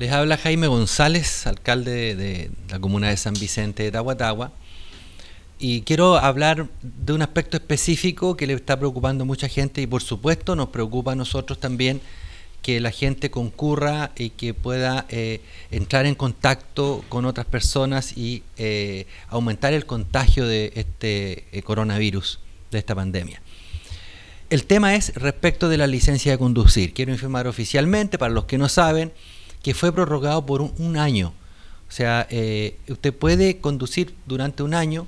Les habla Jaime González, alcalde de la comuna de San Vicente de Tahuatahua. Y quiero hablar de un aspecto específico que le está preocupando a mucha gente y por supuesto nos preocupa a nosotros también que la gente concurra y que pueda eh, entrar en contacto con otras personas y eh, aumentar el contagio de este eh, coronavirus, de esta pandemia. El tema es respecto de la licencia de conducir. Quiero informar oficialmente, para los que no saben, que fue prorrogado por un, año. O sea, eh, usted puede conducir durante un año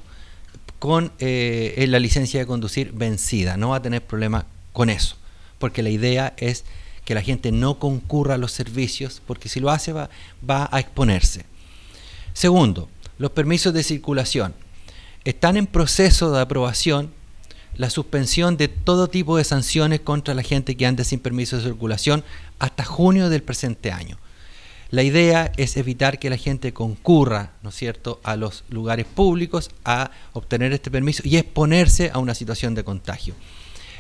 con eh, la licencia de conducir vencida. No va a tener problema con eso, porque la idea es que la gente no concurra a los servicios, porque si lo hace va, va a exponerse. Segundo, los permisos de circulación. Están en proceso de aprobación la suspensión de todo tipo de sanciones contra la gente que anda sin permiso de circulación hasta junio del presente año. La idea es evitar que la gente concurra, ¿no es cierto?, a los lugares públicos a obtener este permiso y exponerse a una situación de contagio.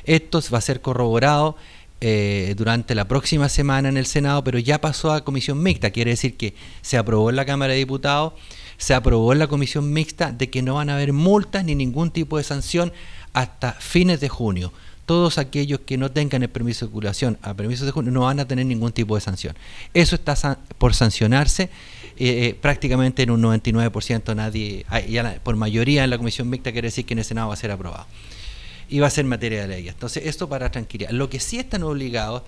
Esto va a ser corroborado eh, durante la próxima semana en el Senado, pero ya pasó a comisión mixta, quiere decir que se aprobó en la Cámara de Diputados, se aprobó en la comisión mixta de que no van a haber multas ni ningún tipo de sanción hasta fines de junio todos aquellos que no tengan el permiso de circulación a permiso de no van a tener ningún tipo de sanción. Eso está por sancionarse. Eh, eh, prácticamente en un 99% nadie, ya por mayoría en la comisión mixta quiere decir que en el Senado va a ser aprobado y va a ser materia de ley. Entonces, esto para tranquilidad. Lo que sí están obligados,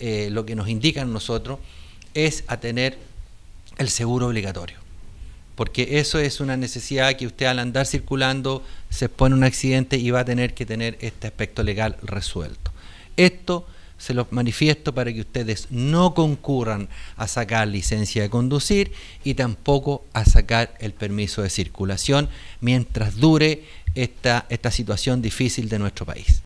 eh, lo que nos indican nosotros, es a tener el seguro obligatorio porque eso es una necesidad que usted al andar circulando se pone un accidente y va a tener que tener este aspecto legal resuelto. Esto se lo manifiesto para que ustedes no concurran a sacar licencia de conducir y tampoco a sacar el permiso de circulación mientras dure esta, esta situación difícil de nuestro país.